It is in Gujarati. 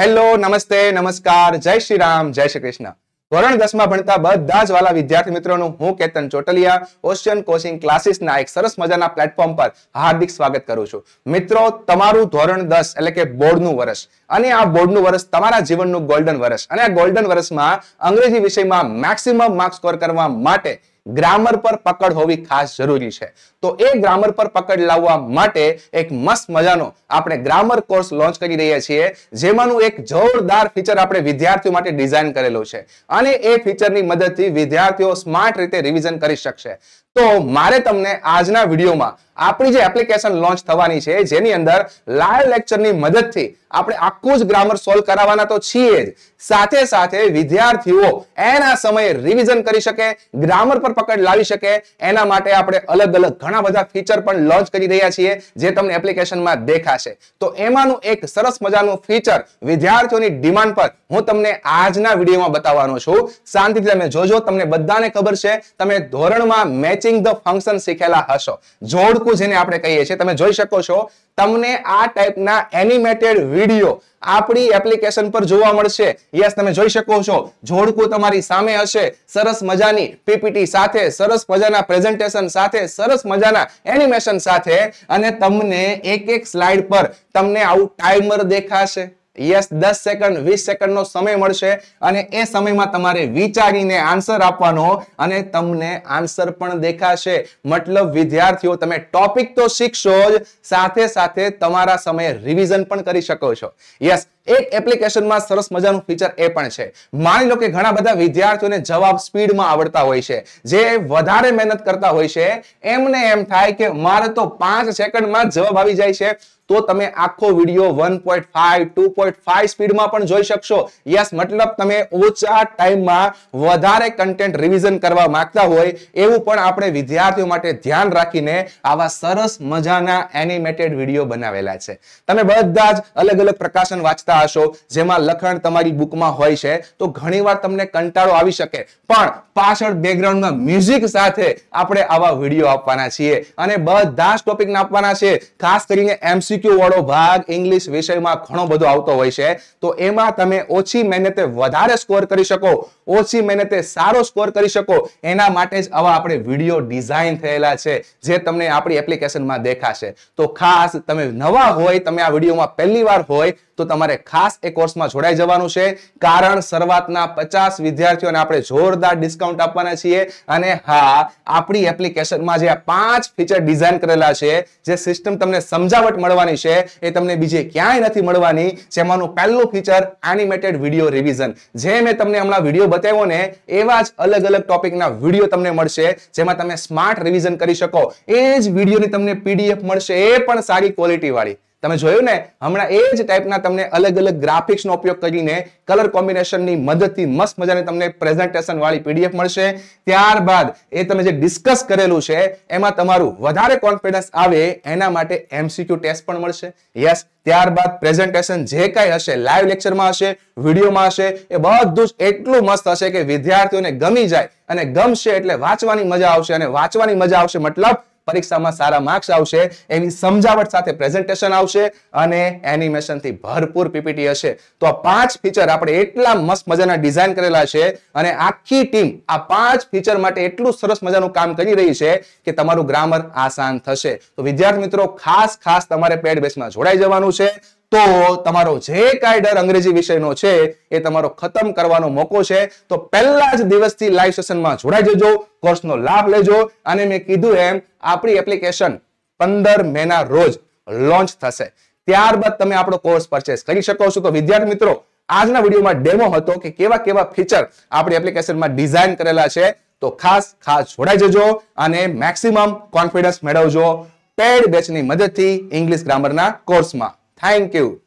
હેલો નમસ્તે નમસ્કાર જય શ્રી રામ જય શ્રી કૃષ્ણ ધોરણ દસમાં ભણતા બધા જ વાલા વિદ્યાર્થી મિત્રોનું હું કેતન ચોટલિયા ઓશિયન કોચિંગ ક્લાસીસના એક સરસ મજાના પ્લેટફોર્મ પર હાર્દિક સ્વાગત કરું છું મિત્રો તમારું ધોરણ દસ એટલે કે બોર્ડનું વર્ષ અને આ બોર્ડનું વર્ષ તમારા જીવનનું ગોલ્ડન વર્ષ અને આ ગોલ્ડન વર્ષમાં અંગ્રેજી વિષયમાં મેક્સિમમ માર્ક સ્કોર કરવા માટે ગ્રામર પર પકડ હોવી ખાસ જરૂરી છે તો એ ગ્રામર પર પકડ લાવવા માટે એક મસ્ત મજાનો આપણે ગ્રામર કોર્સ લોન્ચ કરી રહ્યા છીએ જેમાંનું એક જોરદાર ફીચર આપણે વિદ્યાર્થીઓ માટે ડિઝાઇન કરેલું છે અને એ ફીચરની મદદથી વિદ્યાર્થીઓ સ્માર્ટ રીતે રિવિઝન કરી શકશે તો મારે તમને આજના વિડીયોમાં આપણી જે એપ્લિકેશન લોન્ચ થવાની છે જેની અંદર લાઈવ લેક્ચરની મદદથી આપણે આખું જ ગ્રામર સોલ્વ કરાવવાના તો છીએ જ સાથે સાથે વિદ્યાર્થીઓ એના સમયે રિવિઝન કરી શકે ગ્રામર પર પકડ લાવી શકે એના માટે આપણે અલગ અલગ ઘણા બધા ફીચર પણ લોન્ચ કરી રહ્યા છીએ જે તમને એપ્લિકેશનમાં દેખાશે તો એમાંનું એક સરસ મજાનું ફીચર વિદ્યાર્થીઓની ડિમાન્ડ પર હું તમને આજના વિડીયોમાં બતાવવાનો છું શાંતિથી તમે જોજો તમને બધાને ખબર છે તમે ધોરણમાં મેચ મેચિંગ ધ ફંક્શન શીખેલા હશો જોડકું જેને આપણે કહીએ છીએ તમે જોઈ શકો છો તમને આ ટાઈપના એનિમેટેડ વિડીયો આપણી એપ્લિકેશન પર જોવા મળશે યસ તમે જોઈ શકો છો જોડકું તમારી સામે હશે સરસ મજાની પીપીટી સાથે સરસ મજાના પ્રેઝન્ટેશન સાથે સરસ મજાના એનિમેશન સાથે અને તમને એક એક સ્લાઇડ પર તમને આવું ટાઈમર દેખાશે યસ દસ સેકન્ડ વીસ સેકન્ડનો સમય મળશે અને એ સમયમાં તમારે વિચારીને આન્સર આપવાનો અને તમને આન્સર પણ દેખાશે મતલબ વિદ્યાર્થીઓ તમે ટોપિક તો શીખશો જ સાથે સાથે તમારા સમયે રિવિઝન પણ કરી શકો છો યસ એક એપ્લિકેશનમાં સરસ મજાનું ફીચર એ પણ છે માની લો કે ઘણા બધા વિદ્યાર્થીઓને જવાબ સ્પીડમાં આવડતા હોય છે જે વધારે મહેનત કરતા હોય છે એમને એમ થાય કે મારે તો પાંચ સેકન્ડમાં જવાબ આવી જાય છે તો તમે આખો વિડીયો વન પોઈન્ટ સ્પીડમાં પણ જોઈ શકશો યસ મતલબ તમે ઓછા ટાઈમમાં વધારે કન્ટેન્ટ રિવિઝન કરવા માંગતા હોય એવું પણ આપણે વિદ્યાર્થીઓ માટે ધ્યાન રાખીને આવા સરસ મજાના એનિમેટેડ વિડીયો બનાવેલા છે તમે બધા જ અલગ અલગ પ્રકાશન વાંચતા હશો જેમાં લખાણ તમારી બુકમાં હોય છે તો ઘણીવાર તમને કંટાળો આવી શકે પણ પાછળ બેકગ્રાઉન્ડમાં મ્યુઝિક સાથે આપણે આવા વિડીયો આપવાના છીએ અને બધા જ ટોપિકને આપવાના છે ખાસ કરીને એમસી એમસીક્યુ વાળો ભાગ ઇંગ્લિશ વિષયમાં ઘણો બધો આવતો હોય છે તો એમાં તમે ઓછી મહેનતે વધારે સ્કોર કરી શકો ઓછી મહેનતે સારો સ્કોર કરી શકો એના માટે જ આવા આપણે વિડીયો ડિઝાઇન થયેલા છે જે તમને આપણી એપ્લિકેશનમાં દેખાશે તો ખાસ તમે નવા હોય તમે આ વિડીયોમાં પહેલી વાર હોય તો તમારે ખાસ એ કોર્સમાં જોડાઈ જવાનું છે કારણ શરૂઆતના પચાસ વિદ્યાર્થીઓને આપણે જોરદાર ડિસ્કાઉન્ટ આપવાના છીએ અને હા આપણી એપ્લિકેશનમાં જે પાંચ ફીચર ડિઝાઇન કરેલા છે જે સિસ્ટમ તમને સમજાવટ મળવાની મળવાની છે એ તમને બીજે ક્યાંય નથી મળવાની જેમાંનું પહેલું ફીચર એનિમેટેડ વિડીયો રિવિઝન જે મેં તમને હમણાં વિડીયો બતાવ્યો ને એવા જ અલગ અલગ ટોપિકના વિડીયો તમને મળશે જેમાં તમે સ્માર્ટ રિવિઝન કરી શકો એ જ વિડીયોની તમને પીડીએફ મળશે એ પણ સારી ક્વોલિટી વાળી તમે જોયું ને હમણાં એ જ ટાઈપના તમને અલગ અલગ ગ્રાફિક્સનો ઉપયોગ કરીને કલર કોમ્બિનેશનની મદદથી મસ્ત મજાની તમને પ્રેઝન્ટેશન વાળી પીડીએફ મળશે ત્યારબાદ એ તમે જે ડિસ્કસ કરેલું છે એમાં તમારું વધારે કોન્ફિડન્સ આવે એના માટે એમસીક્યુ ટેસ્ટ પણ મળશે યસ ત્યારબાદ પ્રેઝન્ટેશન જે કાંઈ હશે લાઈવ લેક્ચરમાં હશે વિડીયોમાં હશે એ બધું જ એટલું મસ્ત હશે કે વિદ્યાર્થીઓને ગમી જાય અને ગમશે એટલે વાંચવાની મજા આવશે અને વાંચવાની મજા આવશે મતલબ પરીક્ષામાં સારા માર્ક્સ આવશે એની સમજાવટ સાથે પ્રેઝન્ટેશન આવશે અને એનિમેશનથી ભરપૂર પીપીટી હશે તો આ પાંચ ફીચર આપણે એટલા મસ્ત મજાના ડિઝાઇન કરેલા છે અને આખી ટીમ આ પાંચ ફીચર માટે એટલું સરસ મજાનું કામ કરી રહી છે કે તમારું ગ્રામર આસાન થશે તો વિદ્યાર્થી મિત્રો ખાસ ખાસ તમારે પેડ બેસમાં જોડાઈ જવાનું છે તો તમારો જે કાંઈ અંગ્રેજી વિષયનો છે એ તમારો ખતમ કરવાનો મોકો છે તો પહેલા જ દિવસથી લાઈવ સેશનમાં જોડાઈ જજો કોર્સનો લાભ લેજો અને મેં કીધું એમ આપણી એપ્લિકેશન પંદર મેના રોજ લોન્ચ થશે ત્યારબાદ તમે આપણો કોર્સ પરચેસ કરી શકો છો તો વિદ્યાર્થી મિત્રો આજના વિડીયોમાં ડેમો હતો કે કેવા કેવા ફીચર આપણી એપ્લિકેશનમાં ડિઝાઇન કરેલા છે તો ખાસ ખાસ જોડાઈ જજો અને મેક્સિમમ કોન્ફિડન્સ મેળવજો પેડ બેચની મદદથી ઇંગ્લિશ ગ્રામરના કોર્સમાં Thank you.